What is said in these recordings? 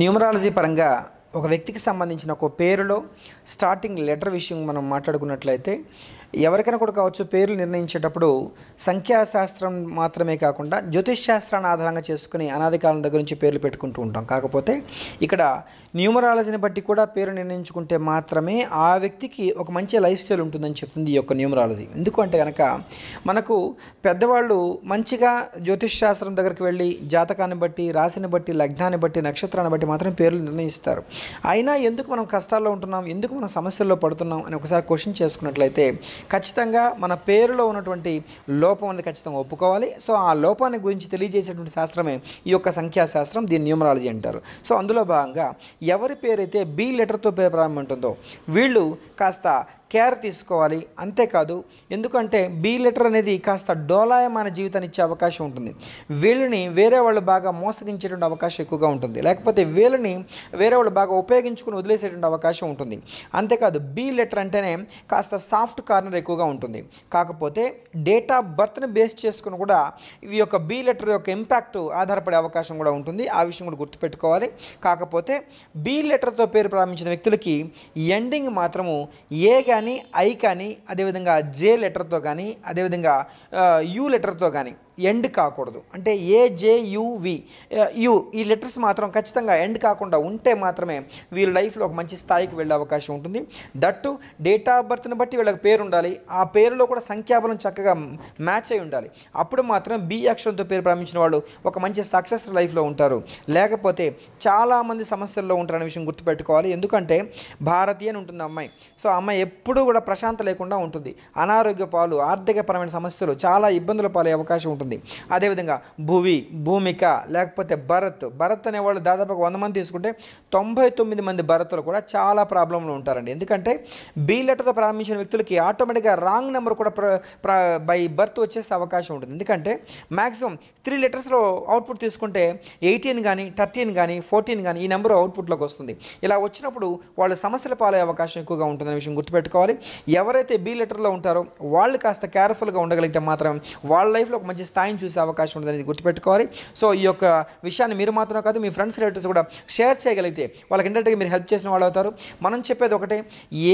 numerology పరంగా ఒక వ్యక్తికి సంబంధించిన ఒక పేరులో స్టార్టింగ్ లెటర్ విషయం మనం మాట్లాడుకున్నట్లయితే ఎవరికైనా కూడా కావచ్చు పేర్లు నిర్ణయించేటప్పుడు సంఖ్యాశాస్త్రం మాత్రమే కాకుండా జ్యోతిష్ శాస్త్రాన్ని ఆధారంగా చేసుకుని అనాది కాలం దగ్గర నుంచి పేర్లు పెట్టుకుంటూ ఉంటాం కాకపోతే ఇక్కడ న్యూమరాలజీని బట్టి కూడా పేరు నిర్ణయించుకుంటే మాత్రమే ఆ వ్యక్తికి ఒక మంచి లైఫ్ స్టైల్ ఉంటుందని చెప్తుంది ఈ యొక్క న్యూమరాలజీ ఎందుకంటే కనుక మనకు పెద్దవాళ్ళు మంచిగా జ్యోతిష్ శాస్త్రం దగ్గరికి వెళ్ళి జాతకాన్ని బట్టి రాశిని బట్టి లగ్నాన్ని బట్టి నక్షత్రాన్ని బట్టి మాత్రమే పేర్లు నిర్ణయిస్తారు అయినా ఎందుకు మనం కష్టాల్లో ఉంటున్నాం ఎందుకు మనం సమస్యల్లో పడుతున్నాం అని ఒకసారి క్వశ్చన్ చేసుకున్నట్లయితే ఖచ్చితంగా మన పేరులో ఉన్నటువంటి లోపం అనేది ఖచ్చితంగా ఒప్పుకోవాలి సో ఆ లోపాన్ని గురించి తెలియజేసేటువంటి శాస్త్రమే ఈ యొక్క సంఖ్యాశాస్త్రం దీన్ని న్యూమరాలజీ అంటారు సో అందులో భాగంగా ఎవరి పేరైతే బి లెటర్తో పేరు ప్రారంభం ఉంటుందో వీళ్ళు కాస్త కేర్ తీసుకోవాలి అంతేకాదు ఎందుకంటే బి లెటర్ అనేది కాస్త డోలాయమాన జీవితాన్ని ఇచ్చే అవకాశం ఉంటుంది వీళ్ళని వేరే వాళ్ళు బాగా మోసగించేటువంటి అవకాశం ఎక్కువగా ఉంటుంది లేకపోతే వీళ్ళని వేరే వాళ్ళు బాగా ఉపయోగించుకుని వదిలేసేటువంటి అవకాశం ఉంటుంది అంతేకాదు బి లెటర్ అంటేనే కాస్త సాఫ్ట్ కార్నర్ ఎక్కువగా ఉంటుంది కాకపోతే డేట్ ఆఫ్ బర్త్ని బేస్ చేసుకుని కూడా ఈ యొక్క బి లెటర్ యొక్క ఇంపాక్ట్ ఆధారపడే అవకాశం కూడా ఉంటుంది ఆ విషయం కూడా గుర్తుపెట్టుకోవాలి కాకపోతే బి లెటర్తో పేరు ప్రారంభించిన వ్యక్తులకి ఎండింగ్ మాత్రము ఏ కానీ ఐ కానీ అదేవిధంగా జే లెటర్తో కానీ అదేవిధంగా యూ లెటర్తో కానీ ఎండ్ కాకూడదు అంటే ఏజేయువి యు ఈ లెటర్స్ మాత్రం ఖచ్చితంగా ఎండ్ కాకుండా ఉంటే మాత్రమే వీళ్ళ లైఫ్లో ఒక మంచి స్థాయికి వెళ్ళే అవకాశం ఉంటుంది దట్టు డేట్ ఆఫ్ బర్త్ని బట్టి వీళ్ళకి పేరు ఉండాలి ఆ పేరులో కూడా సంఖ్యాబలం చక్కగా మ్యాచ్ అయి ఉండాలి అప్పుడు మాత్రం బి అక్షరంతో పేరు ప్రారంభించిన వాళ్ళు ఒక మంచి సక్సెస్ లైఫ్లో ఉంటారు లేకపోతే చాలామంది సమస్యల్లో ఉంటారనే విషయం గుర్తుపెట్టుకోవాలి ఎందుకంటే భారతీయ అని ఉంటుంది అమ్మాయి సో అమ్మాయి ఎప్పుడూ కూడా ప్రశాంత లేకుండా ఉంటుంది అనారోగ్య పాలు ఆర్థికపరమైన సమస్యలు చాలా ఇబ్బందుల పాలే అవకాశం ఉంటుంది ఉంటుంది అదేవిధంగా భువి భూమిక లేకపోతే భరత్ భరత్ అనేవాళ్ళు దాదాపు వంద మంది తీసుకుంటే తొంభై తొమ్మిది మంది భరత్లు కూడా చాలా ప్రాబ్లంలో ఉంటారండి ఎందుకంటే బీ లెటర్తో ప్రారంభించిన వ్యక్తులకి ఆటోమేటిక్గా రాంగ్ నెంబర్ కూడా బై బర్త్ వచ్చేసే అవకాశం ఉంటుంది ఎందుకంటే మ్యాక్సిమం త్రీ లెటర్స్లో అవుట్పుట్ తీసుకుంటే ఎయిటీన్ కానీ థర్టీన్ కానీ ఫోర్టీన్ కానీ ఈ నెంబర్ అవుట్పుట్లోకి వస్తుంది ఇలా వచ్చినప్పుడు వాళ్ళు సమస్యల పాలయ్యే అవకాశం ఎక్కువగా ఉంటుందనే విషయం గుర్తుపెట్టుకోవాలి ఎవరైతే బీ లెటర్లో ఉంటారో వాళ్ళు కాస్త కేర్ఫుల్గా ఉండగలిగితే మాత్రం వాళ్ళ లైఫ్లో ఒక మంచి స్థాయిని చూసే అవకాశం అనేది గుర్తుపెట్టుకోవాలి సో ఈ యొక్క విషయాన్ని మీరు మాత్రమే కాదు మీ ఫ్రెండ్స్ రిలేటివ్స్ కూడా షేర్ చేయగలిగితే వాళ్ళకి ఇంటర్నెట్గా మీరు హెల్ప్ చేసిన వాళ్ళు అవుతారు మనం చెప్పేది ఒకటే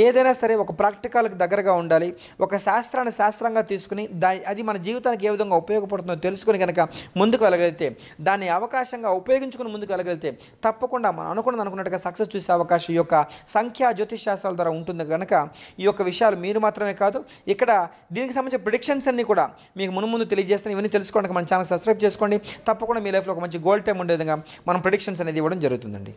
ఏదైనా సరే ఒక ప్రాక్టికల్కి దగ్గరగా ఉండాలి ఒక శాస్త్రాన్ని శాస్త్రంగా తీసుకుని దా అది మన జీవితానికి ఏ విధంగా ఉపయోగపడుతుందో తెలుసుకుని కనుక ముందుకు వెళ్ళగలిగితే దాన్ని అవకాశంగా ఉపయోగించుకుని ముందుకు వెళ్ళగలిగితే తప్పకుండా మనం అనుకున్నది అనుకున్నట్టుగా సక్సెస్ చూసే అవకాశం ఈ యొక్క సంఖ్యా జ్యోతిష్ శాస్త్రాల ద్వారా ఉంటుంది కనుక ఈ యొక్క విషయాలు మీరు మాత్రమే కాదు ఇక్కడ దీనికి సంబంధించిన ప్రిడిక్షన్స్ అన్నీ కూడా మీకు మునుముందు తెలియజేస్తాను ఇవన్నీ ఇవన్నీ తెలుసుకోవడానికి మన ఛానల్ సబ్స్క్రైబ్ చేసుకోండి తప్పకుండా మీ లైఫ్లో ఒక మంచి గోల్డ్ టైం ఉండే విధంగా మనం ప్రొడిక్షన్స్ అనేది ఇవ్వడం జరుగుతుందండి